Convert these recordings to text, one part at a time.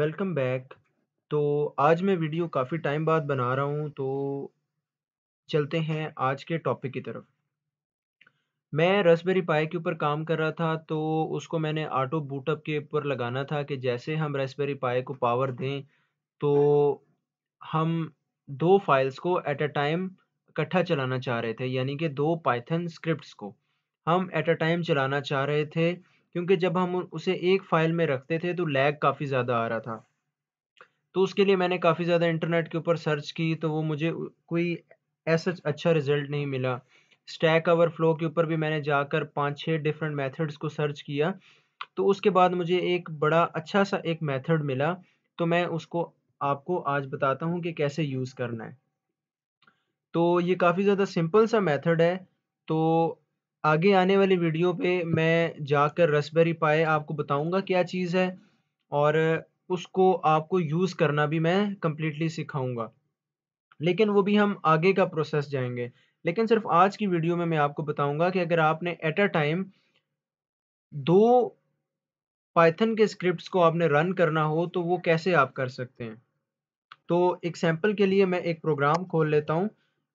welcome back तो आज मैं वीडियो काफ़ी टाइम बाद बना रहा हूँ तो चलते हैं आज के टॉपिक की तरफ मैं रसबेरी पाई के ऊपर काम कर रहा था तो उसको मैंने ऑटो बूटअप के ऊपर लगाना था कि जैसे हम रसबेरी पाई को पावर दें तो हम दो फाइल्स को एट अ टाइम इकट्ठा चलाना चाह रहे थे यानी कि दो पाइथन स्क्रिप्ट को हम एट अ टाइम चलाना चाह रहे थे क्योंकि जब हम उसे एक फाइल में रखते थे तो लैग काफ़ी ज़्यादा आ रहा था तो उसके लिए मैंने काफ़ी ज़्यादा इंटरनेट के ऊपर सर्च की तो वो मुझे कोई ऐसा अच्छा रिजल्ट नहीं मिला स्टैक फ्लो के ऊपर भी मैंने जाकर पाँच छः डिफरेंट मैथड्स को सर्च किया तो उसके बाद मुझे एक बड़ा अच्छा सा एक मैथड मिला तो मैं उसको आपको आज बताता हूँ कि कैसे यूज़ करना है तो ये काफ़ी ज़्यादा सिंपल सा मेथड है तो आगे आने वाली वीडियो पे मैं जाकर रसबेरी पाए आपको बताऊंगा क्या चीज़ है और उसको आपको यूज़ करना भी मैं कम्प्लीटली सिखाऊंगा लेकिन वो भी हम आगे का प्रोसेस जाएंगे लेकिन सिर्फ आज की वीडियो में मैं आपको बताऊंगा कि अगर आपने एट अ टाइम दो पाइथन के स्क्रिप्ट्स को आपने रन करना हो तो वो कैसे आप कर सकते हैं तो एक सैम्पल के लिए मैं एक प्रोग्राम खोल लेता हूँ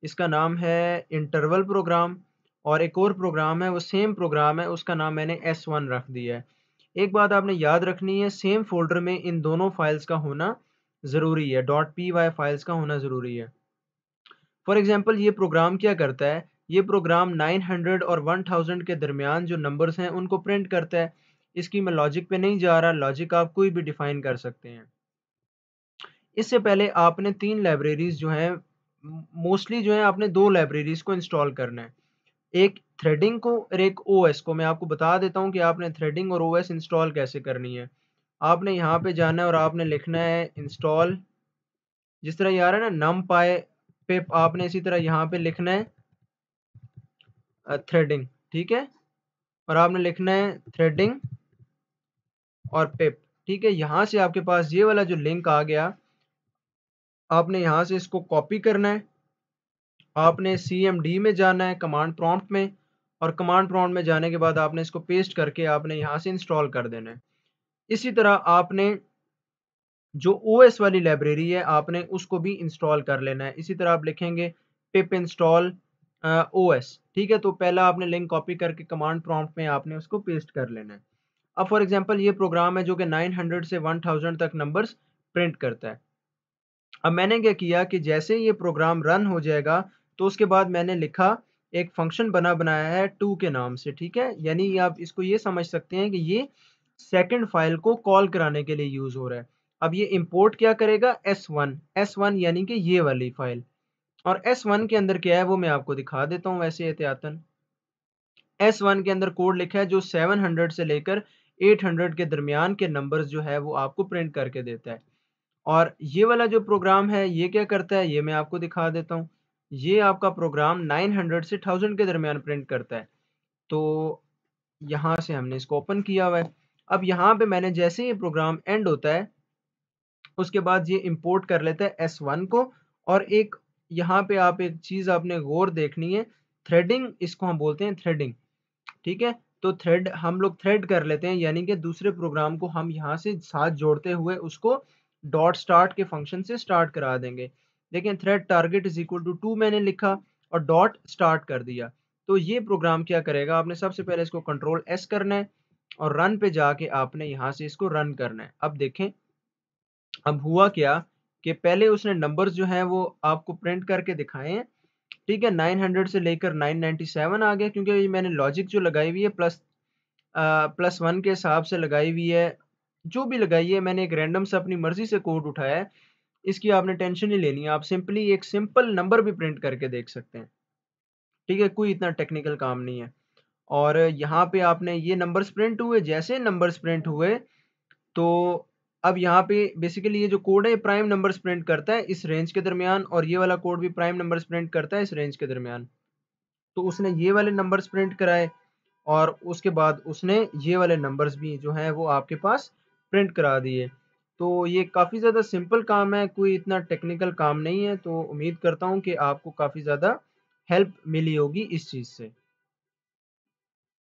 इसका नाम है इंटरवल प्रोग्राम और एक और प्रोग्राम है वो सेम प्रोग्राम है उसका नाम मैंने एस वन रख दिया है एक बात आपने याद रखनी है सेम फोल्डर में इन दोनों फाइल्स का होना ज़रूरी है डॉट पी वाई फाइल्स का होना ज़रूरी है फॉर एग्जाम्पल ये प्रोग्राम क्या करता है ये प्रोग्राम 900 और 1000 के दरमियान जो नंबर्स हैं उनको प्रिंट करता है इसकी मैं लॉजिक पे नहीं जा रहा लॉजिक आप कोई भी डिफाइन कर सकते हैं इससे पहले आपने तीन लाइब्रेरीज जो हैं मोस्टली जो है आपने दो लाइब्रेरीज को इंस्टॉल करना है एक थ्रेडिंग को और एक ओएस को मैं आपको बता देता हूँ कि आपने थ्रेडिंग और ओएस इंस्टॉल कैसे करनी है आपने यहाँ पे जाना है और आपने लिखना है इंस्टॉल जिस तरह यार है ना नम पाए पे आपने इसी तरह यहाँ पे लिखना है थ्रेडिंग ठीक है और आपने लिखना है थ्रेडिंग और पिप ठीक है यहाँ से आपके पास ये वाला जो लिंक आ गया आपने यहाँ से इसको कॉपी करना है आपने सी एम डी में जाना है कमांड प्रॉम्प्ट में और कमांड प्रॉम्प्ट में जाने के बाद आपने इसको पेस्ट करके आपने यहाँ से इंस्टॉल कर देना है इसी तरह आपने जो ओ एस वाली लाइब्रेरी है आपने उसको भी इंस्टॉल कर लेना है इसी तरह आप लिखेंगे पिप इंस्टॉल ओ एस ठीक है तो पहला आपने लिंक कॉपी करके कमांड प्रॉम्प्ट में आपने उसको पेस्ट कर लेना है अब फॉर एग्जाम्पल ये प्रोग्राम है जो कि हंड्रेड से थाउजेंड तक नंबर प्रिंट करता है अब मैंने क्या किया कि जैसे ये प्रोग्राम रन हो जाएगा तो उसके बाद मैंने लिखा एक फंक्शन बना बनाया है टू के नाम से ठीक है यानी आप इसको ये समझ सकते हैं कि ये सेकंड फाइल को कॉल कराने के लिए यूज हो रहा है अब ये इंपोर्ट क्या करेगा एस वन एस वन यानी कि ये वाली फाइल और एस वन के अंदर क्या है वो मैं आपको दिखा देता हूँ वैसे एहतियातन एस वन के अंदर कोड लिखा है जो सेवन हंड्रेड से लेकर एट हंड्रेड के दरमियान के नंबर जो है वो आपको प्रिंट करके देता है और ये वाला जो प्रोग्राम है ये क्या करता है ये मैं आपको दिखा देता हूँ ये आपका प्रोग्राम 900 से 1000 के दरमियान प्रिंट करता है तो यहाँ से हमने इसको ओपन किया हुआ है अब यहाँ पे मैंने जैसे ही प्रोग्राम एंड होता है उसके बाद ये इंपोर्ट कर लेता है एस वन को और एक यहाँ पे आप एक चीज़ आपने गौर देखनी है थ्रेडिंग इसको हम बोलते हैं थ्रेडिंग ठीक है तो थ्रेड हम लोग थ्रेड कर लेते हैं यानी कि दूसरे प्रोग्राम को हम यहाँ से साथ जोड़ते हुए उसको डॉट स्टार्ट के फंक्शन से स्टार्ट करा देंगे लेकिन thread target is equal to two मैंने लिखा और डॉट स्टार्ट कर दिया तो ये प्रोग्राम क्या करेगा आपने सबसे पहले इसको कंट्रोल एस करना है और रन पे जाके आपने यहाँ से इसको रन करना है अब देखें अब हुआ क्या कि पहले उसने नंबर्स जो हैं वो आपको प्रिंट करके दिखाए हैं ठीक है 900 से लेकर 997 आ गया क्योंकि ये मैंने लॉजिक जो लगाई हुई है प्लस आ, प्लस वन के हिसाब से लगाई हुई है जो भी लगाई है मैंने एक रैंडम से अपनी मर्जी से कोड उठाया है इसकी आपने टेंशन नहीं लेनी है आप सिंपली एक सिंपल नंबर भी प्रिंट करके देख सकते हैं ठीक है कोई इतना टेक्निकल काम नहीं है और यहाँ पे आपने ये नंबर्स प्रिंट हुए जैसे नंबर्स प्रिंट हुए तो अब यहाँ पे बेसिकली ये जो कोड है प्राइम नंबर्स प्रिंट करता है इस रेंज के दरमियान और ये वाला कोड भी प्राइम नंबर्स प्रिंट करता है इस रेंज के दरमियान तो उसने ये वाले नंबर्स प्रिंट कराए और उसके बाद उसने ये वाले नंबर्स भी जो हैं वो आपके पास प्रिंट करा दिए तो ये काफ़ी ज़्यादा सिंपल काम है कोई इतना टेक्निकल काम नहीं है तो उम्मीद करता हूँ कि आपको काफ़ी ज़्यादा हेल्प मिली होगी इस चीज़ से